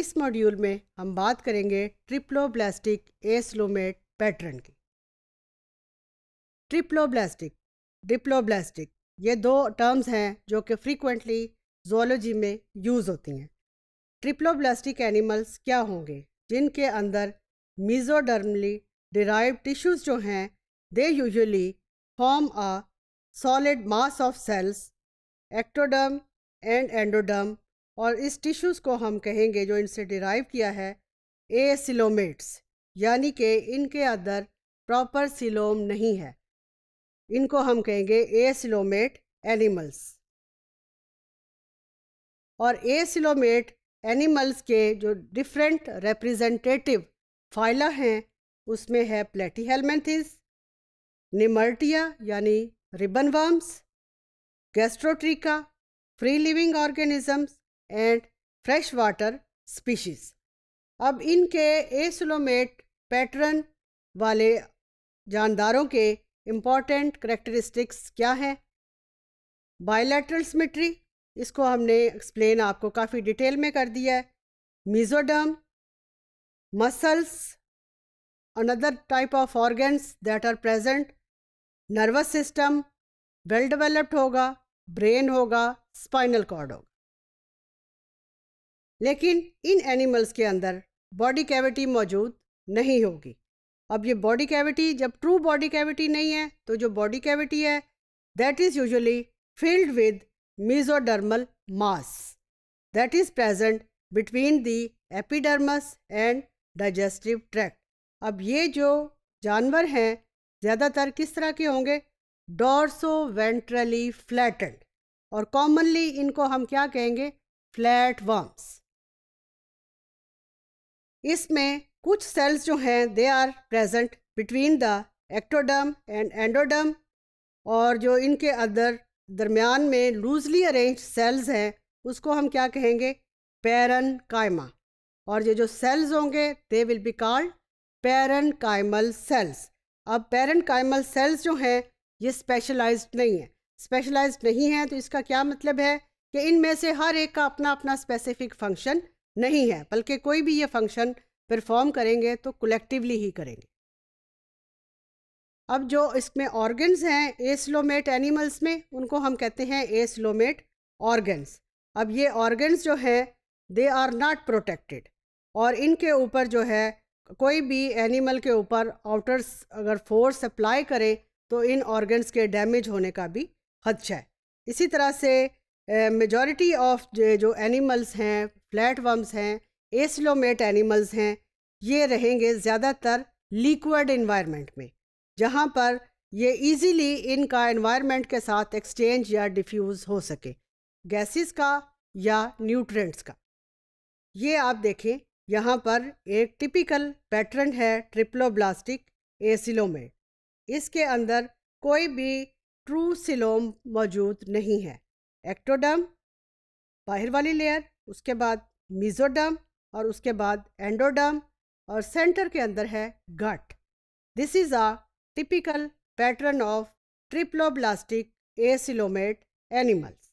इस मॉड्यूल में हम बात करेंगे ट्रिप्लोब्लास्टिक एसलोमेट पैटर्न की ट्रिप्लोब्लास्टिक डिप्लोब्लास्टिक ये दो टर्म्स हैं जो कि फ्रीक्वेंटली जोलॉजी में यूज़ होती हैं ट्रिप्लोब्लास्टिक एनिमल्स क्या होंगे जिनके अंदर मीजोडर्मली डिराइव टिश्यूज़ जो हैं they usually form a solid mass of cells ectoderm and endoderm और इस टिश्यूज़ को हम कहेंगे जो इनसे डिराइव किया है ए सिलोमेट्स यानी कि इनके अंदर प्रॉपर सिलोम नहीं है इनको हम कहेंगे ए सिलोमेट एनिमल्स और ए सिलोमेट एनिमल्स के जो डिफरेंट रिप्रेजेंटेटिव फाइला हैं उसमें है प्लेटी हेलमेंथिस निमर्टिया यानी ribbon worms Gastrotricha free living organisms and fresh water species अब इनके एसलोमेट पैटर्न वाले जानदारों के इम्पॉर्टेंट करेक्टरिस्टिक्स क्या हैं बायोलेट्रल सिमेट्री इसको हमने एक्सप्लेन आपको काफ़ी डिटेल में कर दिया है mesoderm muscles another type of organs that are present nervous system well developed होगा ब्रेन होगा स्पाइनल कॉर्ड होगा लेकिन इन एनिमल्स के अंदर बॉडी कैविटी मौजूद नहीं होगी अब ये बॉडी कैविटी जब ट्रू बॉडी कैविटी नहीं है तो जो बॉडी कैविटी है that is usually filled with mesodermal mass that is present between the epidermis and digestive tract अब ये जो जानवर हैं ज़्यादातर किस तरह के होंगे डोरसो वेंट्रली फ्लैटेंड और कॉमनली इनको हम क्या कहेंगे फ्लैट वर्म्स इसमें कुछ सेल्स जो हैं they are present between the ectoderm and endoderm और जो इनके अदर दरमियान में लूजली अरेंज सेल्स हैं उसको हम क्या कहेंगे पैरन कायमा और ये जो सेल्स होंगे they will be called parenchymal cells अब पैरन कायमल सेल्स जो हैं ये स्पेशलाइज नहीं है स्पेशलाइज नहीं है तो इसका क्या मतलब है कि इनमें से हर एक का अपना अपना स्पेसिफिक फंक्शन नहीं है बल्कि कोई भी ये फंक्शन परफॉर्म करेंगे तो कलेक्टिवली ही करेंगे अब जो इसमें ऑर्गन्स हैं एसलोमेट एनिमल्स में उनको हम कहते हैं एसलोमेट ऑर्गन्स अब ये ऑर्गन्स जो हैं दे आर नॉट प्रोटेक्टेड और इनके ऊपर जो है कोई भी एनिमल के ऊपर आउटर्स अगर फोर्स अप्लाई करे तो इन ऑर्गन्स के डैमेज होने का भी खदशा है इसी तरह से मेजॉरिटी uh, ऑफ जो एनिमल्स हैं फ्लैट वर्म्स हैं एसलोमेट एनिमल्स हैं ये रहेंगे ज़्यादातर लिक्विड इन्वायरमेंट में जहाँ पर ये इजीली इनका इन्वायरमेंट के साथ एक्सचेंज या डिफ्यूज़ हो सके गैसेस का या न्यूट्रेंट्स का ये आप देखें यहाँ पर एक टिपिकल पैटर्न है ट्रिप्लोब्लास्टिक एसिलोमेट इसके अंदर कोई भी ट्रू सिलोम मौजूद नहीं है एक्टोडर्म बाहर वाली लेयर उसके बाद मिजोडम और उसके बाद एंडोडर्म और सेंटर के अंदर है gut this is a typical pattern of triploblastic acoelomate animals